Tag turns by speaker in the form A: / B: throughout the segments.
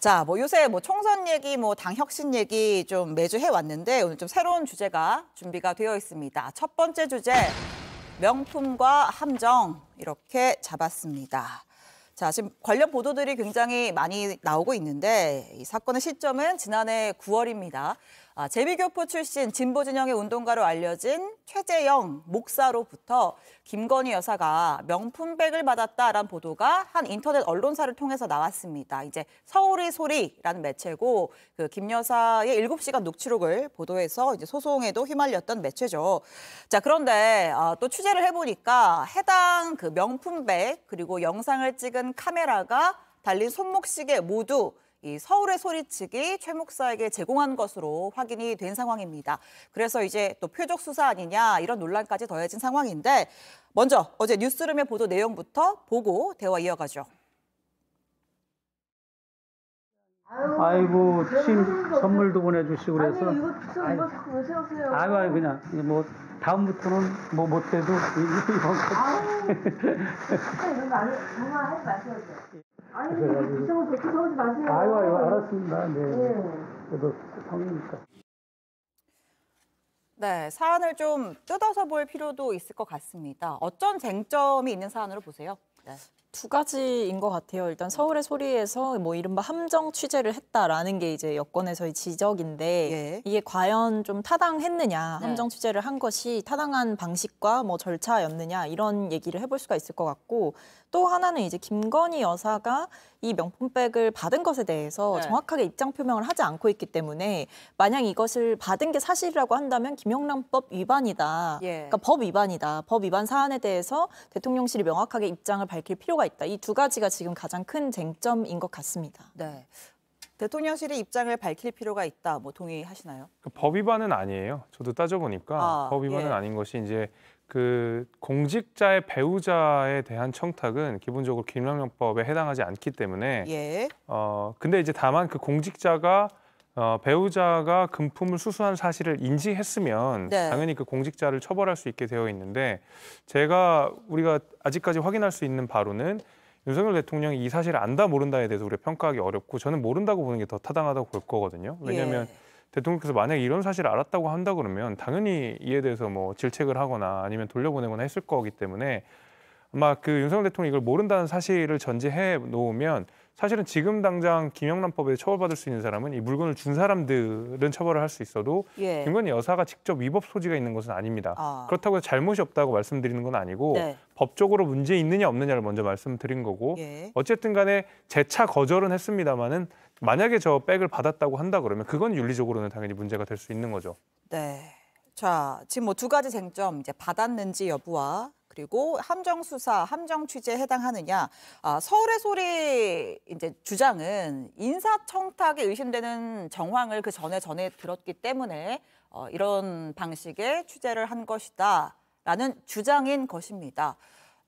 A: 자, 뭐 요새 뭐 총선 얘기, 뭐 당 혁신 얘기 좀 매주 해왔는데 오늘 좀 새로운 주제가 준비가 되어 있습니다. 첫 번째 주제, 명품과 함정 이렇게 잡았습니다. 자, 지금 관련 보도들이 굉장히 많이 나오고 있는데 이 사건의 시점은 지난해 9월입니다. 아, 재미교포 출신 진보 진영의 운동가로 알려진 최재영 목사로부터 김건희 여사가 명품백을 받았다란 보도가 한 인터넷 언론사를 통해서 나왔습니다. 이제 서울의 소리라는 매체고 그 김 여사의 일곱 시간 녹취록을 보도해서 이제 소송에도 휘말렸던 매체죠. 자, 그런데 아, 또 취재를 해 보니까 해당 그 명품백 그리고 영상을 찍은 카메라가 달린 손목시계 모두 이 서울의 소리 측이 최 목사에게 제공한 것으로 확인이 된 상황입니다. 그래서 이제 또 표적 수사 아니냐 이런 논란까지 더해진 상황인데 먼저 어제 뉴스룸의 보도 내용부터 보고 대화 이어가죠.
B: 아이고 침 선물도
A: 보내주시고 그래서 아니 이거
B: 비싼 거세요 아유 그냥 뭐 다음부터는 뭐 못해도 이번 거. 아유 이런 거 아무 말 하지 마세요. 아니, 이상은 그렇게 싸우지 마세요. 아유, 아유, 알았습니다. 네. 네. 그래도 상이니까.
A: 네, 사안을 좀 뜯어서 볼 필요도 있을 것 같습니다. 어떤 쟁점이 있는 사안으로 보세요? 네.
C: 두 가지인 것 같아요. 일단 서울의 소리에서 뭐 이른바 함정 취재를 했다라는 게 이제 여권에서의 지적인데 예. 이게 과연 좀 타당했느냐, 네. 함정 취재를 한 것이 타당한 방식과 뭐 절차였느냐 이런 얘기를 해볼 수가 있을 것 같고 또 하나는 이제 김건희 여사가 이 명품백을 받은 것에 대해서 네. 정확하게 입장 표명을 하지 않고 있기 때문에 만약 이것을 받은 게 사실이라고 한다면 김영란법 위반이다. 예. 그러니까 법 위반이다. 법 위반 사안에 대해서 대통령실이 명확하게 입장을 밝힐 필요가 필요가 있다. 이 두 가지가 지금 가장 큰 쟁점인 것 같습니다. 네. 대통령실의 입장을 밝힐 필요가 있다. 뭐 동의하시나요?
B: 그법 위반은 아니에요. 저도 따져보니까 아, 법 위반은 예. 아닌 것이 이제 그 공직자의 배우자에 대한 청탁은 기본적으로 김영란법에 해당하지 않기 때문에 예. 어 근데 이제 다만 그 공직자가 어, 배우자가 금품을 수수한 사실을 인지했으면 네. 당연히 그 공직자를 처벌할 수 있게 되어 있는데 제가 우리가 아직까지 확인할 수 있는 바로는 윤석열 대통령이 이 사실을 안다 모른다에 대해서 우리가 평가하기 어렵고 저는 모른다고 보는 게 더 타당하다고 볼 거거든요. 왜냐하면 예. 대통령께서 만약에 이런 사실을 알았다고 한다 그러면 당연히 이에 대해서 뭐 질책을 하거나 아니면 돌려보내거나 했을 거기 때문에 아마 그 윤석열 대통령이 이걸 모른다는 사실을 전제해 놓으면 사실은 지금 당장 김영란법에 처벌받을 수 있는 사람은 이 물건을 준 사람들은 처벌을 할 수 있어도 예. 김건희 여사가 직접 위법 소지가 있는 것은 아닙니다. 아. 그렇다고 잘못이 없다고 말씀드리는 건 아니고 네. 법적으로 문제 있느냐 없느냐를 먼저 말씀드린 거고 예. 어쨌든 간에 재차 거절은 했습니다마는 만약에 저 백을 받았다고 한다 그러면 그건 윤리적으로는 당연히 문제가 될 수 있는 거죠.
A: 네. 자, 지금 뭐 두 가지 쟁점 이제 받았는지 여부와 그리고 함정 수사, 함정 취재에 해당하느냐. 아, 서울의 소리 이제 주장은 인사 청탁에 의심되는 정황을 그 전에 전에 들었기 때문에 어, 이런 방식의 취재를 한 것이다라는 주장인 것입니다.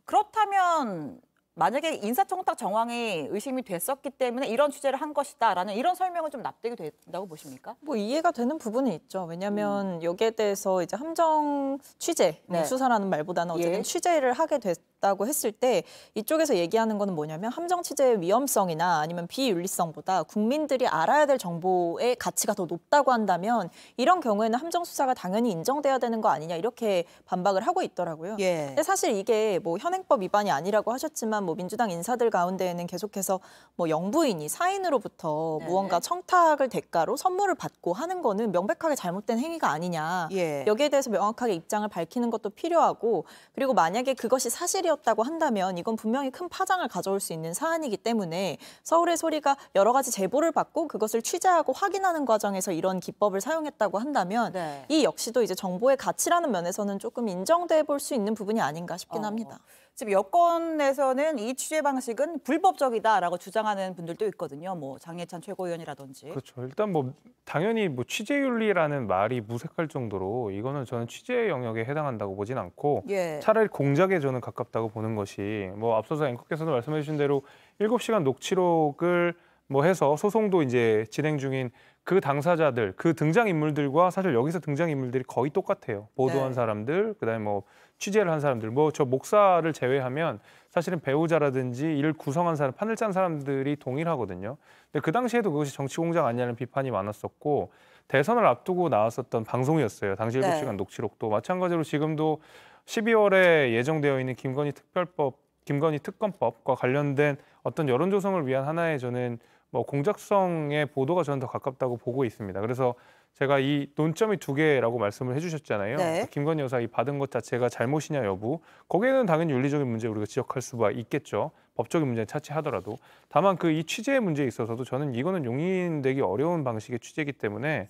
A: 그렇다면 만약에 인사청탁 정황이 의심이 됐었기 때문에 이런 취재를 한 것이다라는 이런 설명은 좀 납득이 된다고 보십니까?
C: 뭐 이해가 되는 부분이 있죠. 왜냐하면 음. 여기에 대해서 이제 함정 취재, 네. 수사라는 말보다는 어쨌든 예. 취재를 하게 됐. 있다고 했을 때 이쪽에서 얘기하는 거는 뭐냐면 함정 취재의 위험성이나 아니면 비윤리성보다 국민들이 알아야 될 정보의 가치가 더 높다고 한다면 이런 경우에는 함정 수사가 당연히 인정돼야 되는 거 아니냐 이렇게 반박을 하고 있더라고요. 예. 근데 사실 이게 뭐 현행법 위반이 아니라고 하셨지만 뭐 민주당 인사들 가운데에는 계속해서 뭐 영부인이 사인으로부터 네. 무언가 청탁을 대가로 선물을 받고 하는 거는 명백하게 잘못된 행위가 아니냐. 예. 여기에 대해서 명확하게 입장을 밝히는 것도 필요하고 그리고 만약에 그것이 사실이 사실이었다고 한다면 이건 분명히 큰 파장을 가져올 수 있는 사안이기 때문에 서울의 소리가 여러 가지 제보를 받고 그것을 취재하고 확인하는 과정에서 이런 기법을 사용했다고 한다면 네. 이 역시도 이제 정보의 가치라는 면에서는 조금 인정돼 볼 수 있는 부분이 아닌가 싶긴 어. 합니다. 지금 여권에서는 이 취재 방식은 불법적이다라고 주장하는 분들도 있거든요. 뭐 장예찬
A: 최고위원이라든지.
B: 그렇죠. 일단 뭐 당연히 뭐 취재윤리라는 말이 무색할 정도로 이거는 저는 취재 영역에 해당한다고 보진 않고 예. 차라리 공작에 저는 가깝다고 보는 것이 뭐 앞서서 앵커께서도 말씀해 주신 대로 7시간 녹취록을 뭐 해서 소송도 이제 진행 중인 그 당사자들, 그 등장 인물들과 사실 여기서 등장 인물들이 거의 똑같아요. 보도한 네. 사람들, 그다음에 뭐 취재를 한 사람들, 뭐 저 목사를 제외하면 사실은 배우자라든지 이를 구성한 사람, 판을 짠 사람들이 동일하거든요. 근데 그 당시에도 그것이 정치 공작 아니냐는 비판이 많았었고 대선을 앞두고 나왔었던 방송이었어요. 당시 일곱 네. 시간 네. 녹취록도 마찬가지로 지금도 12월에 예정되어 있는 김건희 특별법, 김건희 특검법과 관련된 어떤 여론 조성을 위한 하나의 저는 뭐 공작성의 보도가 저는 더 가깝다고 보고 있습니다. 그래서 제가 이 논점이 두 개라고 말씀을 해주셨잖아요. 네. 김건희 여사 이 받은 것 자체가 잘못이냐 여부 거기에는 당연히 윤리적인 문제 우리가 지적할 수가 있겠죠. 법적인 문제는 차치하더라도 다만 그 이 취재의 문제에 있어서도 저는 이거는 용인되기 어려운 방식의 취재이기 때문에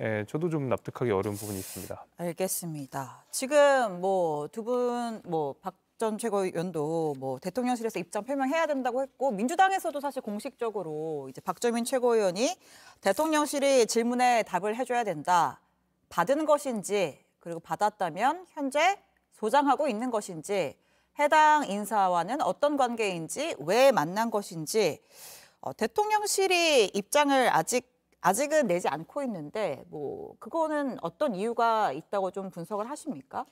B: 예, 저도 좀 납득하기 어려운 부분이 있습니다.
A: 알겠습니다. 지금 뭐두분뭐박 전 최고위원도 뭐 대통령실에서 입장 표명해야 된다고 했고 민주당에서도 사실 공식적으로 이제 박정민 최고위원이 대통령실이 질문에 답을 해줘야 된다. 받은 것인지 그리고 받았다면 현재 소장하고 있는 것인지 해당 인사와는 어떤 관계인지 왜 만난 것인지 어, 대통령실이 입장을 아직 아직은 내지 않고 있는데 뭐 그거는 어떤 이유가
C: 있다고 좀 분석을 하십니까?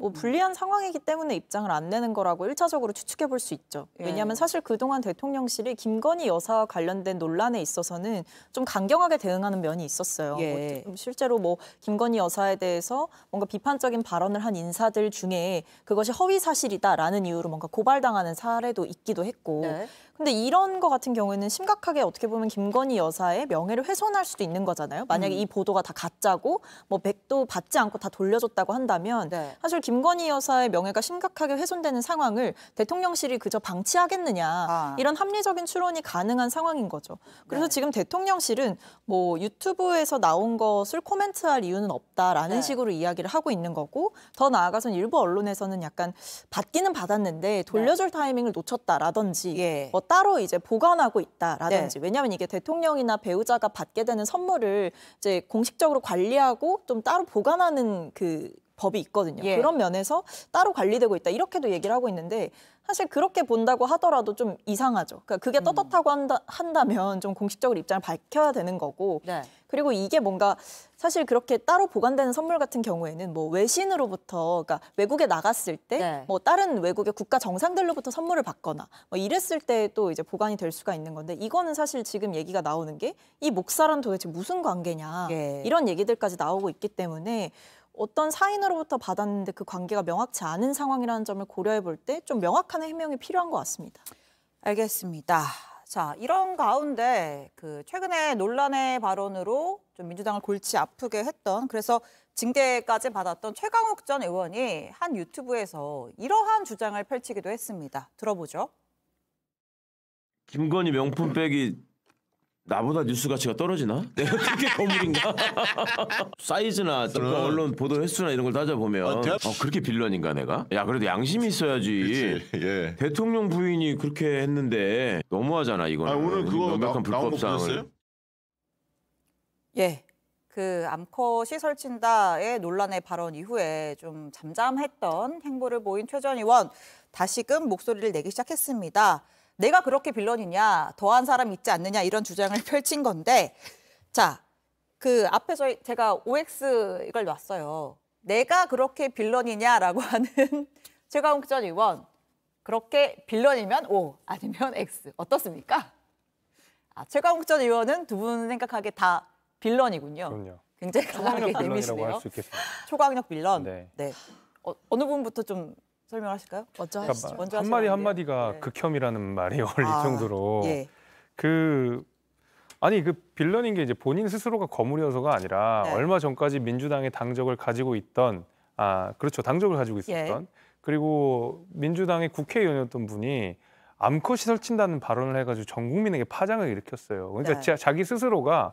C: 뭐 음. 불리한 상황이기 때문에 입장을 안 내는 거라고 일차적으로 추측해 볼 수 있죠. 예. 왜냐하면 사실 그동안 대통령실이 김건희 여사와 관련된 논란에 있어서는 좀 강경하게 대응하는 면이 있었어요. 뭐 예. 실제로 뭐 김건희 여사에 대해서 뭔가 비판적인 발언을 한 인사들 중에 그것이 허위 사실이다라는 이유로 뭔가 고발당하는 사례도 있기도 했고 네. 근데 이런 거 같은 경우에는 심각하게 어떻게 보면 김건희 여사의 명예를 훼손할 수도 있는 거잖아요. 만약에 음. 이 보도가 다 가짜고 뭐 백도 받지 않고 다 돌려줬다고 한다면 네. 사실 김건희 여사의 명예가 심각하게 훼손되는 상황을 대통령실이 그저 방치하겠느냐 아. 이런 합리적인 추론이 가능한 상황인 거죠. 그래서 네. 지금 대통령실은 뭐 유튜브에서 나온 것을 코멘트할 이유는 없다라는 네. 식으로 이야기를 하고 있는 거고 더 나아가선 일부 언론에서는 약간 받기는 받았는데 돌려줄 네. 타이밍을 놓쳤다라든지 예. 뭐 따로 이제 보관하고 있다라든지 네. 왜냐하면 이게 대통령이나 배우자가 받게 되는 선물을 이제 공식적으로 관리하고 좀 따로 보관하는 그 법이 있거든요. 예. 그런 면에서 따로 관리되고 있다 이렇게도 얘기를 하고 있는데 사실 그렇게 본다고 하더라도 좀 이상하죠. 그러니까 그게 음. 떳떳하고 한다, 한다면 좀 공식적으로 입장을 밝혀야 되는 거고 네. 그리고 이게 뭔가 사실 그렇게 따로 보관되는 선물 같은 경우에는 뭐 외신으로부터 그러니까 외국에 나갔을 때뭐 네. 뭐 다른 외국의 국가 정상들로부터 선물을 받거나 뭐 이랬을 때 또 이제 보관이 될 수가 있는 건데 이거는 사실 지금 얘기가 나오는 게 이 목사랑 도대체 무슨 관계냐 예. 이런 얘기들까지 나오고 있기 때문에 어떤 사인으로부터 받았는데 그 관계가 명확치 않은 상황이라는 점을 고려해 볼 때 좀 명확한 해명이 필요한 것 같습니다. 알겠습니다. 자, 이런 가운데 그
A: 최근에 논란의 발언으로 좀 민주당을 골치 아프게 했던 그래서 징계까지 받았던 최강욱 전 의원이 한 유튜브에서 이러한 주장을 펼치기도 했습니다. 들어보죠.
B: 김건희 명품백이 나보다 뉴스 가치가 떨어지나? 내가 그게
A: 거물인가?
B: 사이즈나 그런 언론 보도 횟수나 이런 걸 따져보면 어, 아, 대 어, 그렇게 빌런인가 내가? 야 그래도 양심이 있어야지. 예. 대통령 부인이 그렇게 했는데 너무하잖아 이거는. 아, 오늘 그거 명백한 불법사항을
A: 예. 그 암컷이 설친다의 논란의 발언 이후에 좀 잠잠했던 행보를 보인 최 전 의원 다시금 목소리를 내기 시작했습니다. 내가 그렇게 빌런이냐, 더한 사람 있지 않느냐 이런 주장을 펼친 건데 자, 그 앞에서 제가 OX 이걸 놨어요. 내가 그렇게 빌런이냐라고 하는 최강욱전 의원 그렇게 빌런이면 O 아니면 X 어떻습니까? 아, 최강욱전 의원은 두 분 생각하기에 다 빌런이군요. 그럼요. 굉장히 강하게 내미시네요. 초강력 빌런. 네. 네. 어, 어느 분부터좀 설명하실까요? 먼저 그러니까 먼저 한마디
B: 한마디가 네. 극혐이라는 말이 아, 어울릴 아, 정도로 예. 그 아니 그 빌런인 게 이제 본인 스스로가 거물이어서가 아니라 네. 얼마 전까지 민주당의 당적을 가지고 있던 아 그렇죠 당적을 가지고 있었던 예. 그리고 민주당의 국회의원이었던 분이 암컷이 설친다는 발언을 해가지고 전 국민에게 파장을 일으켰어요. 그러니까 네. 자기 스스로가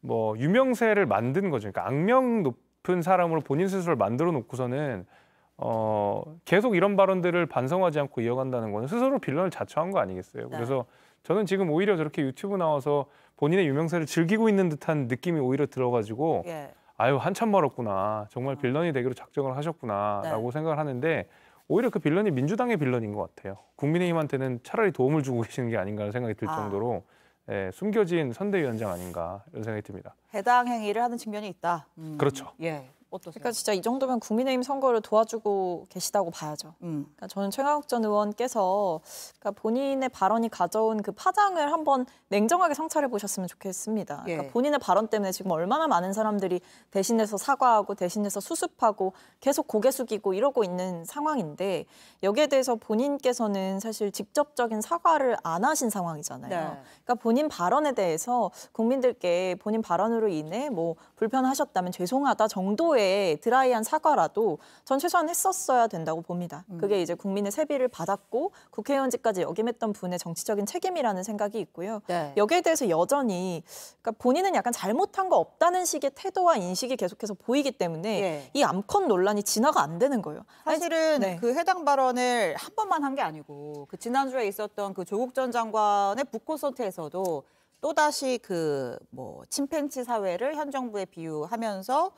B: 뭐 유명세를 만든 거죠. 그러니까 악명 높은 사람으로 본인 스스로를 만들어 놓고서는 어, 계속 이런 발언들을 반성하지 않고 이어간다는 거는 스스로 빌런을 자처한 거 아니겠어요? 네. 그래서 저는 지금 오히려 저렇게 유튜브 나와서 본인의 유명세를 즐기고 있는 듯한 느낌이 오히려 들어가지고 예. 아유 한참 멀었구나 정말 음. 빌런이 되기로 작정을 하셨구나라고 네. 생각을 하는데 오히려 그 빌런이 민주당의 빌런인 것 같아요. 국민의힘한테는 차라리 도움을 주고 계시는 게 아닌가 하는 생각이 들 아. 정도로 아. 예, 숨겨진 선대위원장 아닌가 이런 생각이 듭니다.
C: 해당 행위를 하는 측면이 있다. 음. 그렇죠. 예. 어떠세요? 그러니까 진짜 이 정도면 국민의힘 선거를 도와주고 계시다고 봐야죠. 음. 그러니까 저는 최강욱 전 의원께서 그러니까 본인의 발언이 가져온 그 파장을 한번 냉정하게 성찰해 보셨으면 좋겠습니다. 그러니까 예. 그러니까 본인의 발언 때문에 지금 얼마나 많은 사람들이 대신해서 사과하고 대신해서 수습하고 계속 고개 숙이고 이러고 있는 상황인데 여기에 대해서 본인께서는 사실 직접적인 사과를 안 하신 상황이잖아요. 네. 그러니까 본인 발언에 대해서 국민들께 본인 발언으로 인해 뭐 불편하셨다면 죄송하다 정도의 정도의 드라이한 사과라도 전 최소한 했었어야 된다고 봅니다. 음. 그게 이제 국민의 세비를 받았고 국회의원직까지 역임했던 분의 정치적인 책임이라는 생각이 있고요. 네. 여기에 대해서 여전히 그러니까 본인은 약간 잘못한 거 없다는 식의 태도와 인식이 계속해서 보이기 때문에 네. 이 암컷 논란이 진화가 안 되는 거예요. 사실은 네. 그 해당 발언을 한 번만 한 게 아니고
A: 그 지난주에 있었던 그 조국 전 장관의 북콘서트에서도 또다시 그 뭐 침팬치 사회를 현 정부에 비유하면서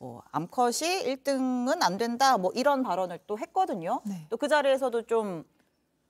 A: 뭐 암컷이 1등은 안 된다 뭐 이런 발언을 또 했거든요. 네. 또그 자리에서도 좀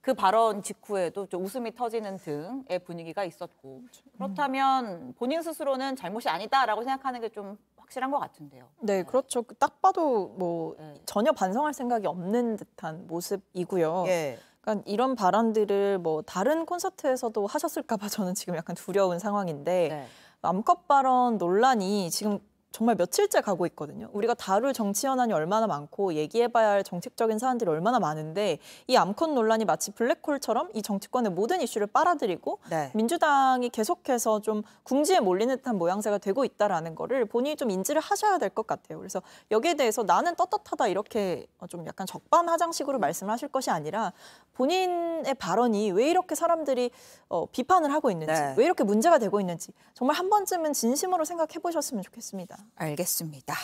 A: 그 발언 직후에도 좀 웃음이 터지는 등의 분위기가 있었고 그렇죠. 그렇다면 본인 스스로는 잘못이 아니다라고 생각하는 게 좀 확실한 것 같은데요.
C: 네, 네. 그렇죠. 그 딱 봐도 뭐 네. 전혀 반성할 생각이 없는 듯한 모습이고요. 네. 그러니까 이런 발언들을 뭐 다른 콘서트에서도 하셨을까봐 저는 지금 약간 두려운 상황인데 네. 암컷 발언 논란이 지금 정말 며칠째 가고 있거든요. 우리가 다룰 정치 현안이 얼마나 많고 얘기해봐야 할 정책적인 사안들이 얼마나 많은데 이 암컷 논란이 마치 블랙홀처럼 이 정치권의 모든 이슈를 빨아들이고 네. 민주당이 계속해서 좀 궁지에 몰리는 듯한 모양새가 되고 있다라는 거를 본인이 좀 인지를 하셔야 될 것 같아요. 그래서 여기에 대해서 나는 떳떳하다 이렇게 좀 약간 적반하장식으로 말씀하실 을 것이 아니라 본인의 발언이 왜 이렇게 사람들이 어, 비판을 하고 있는지 네. 왜 이렇게 문제가 되고 있는지 정말 한 번쯤은 진심으로 생각해 보셨으면 좋겠습니다.
A: 알겠습니다.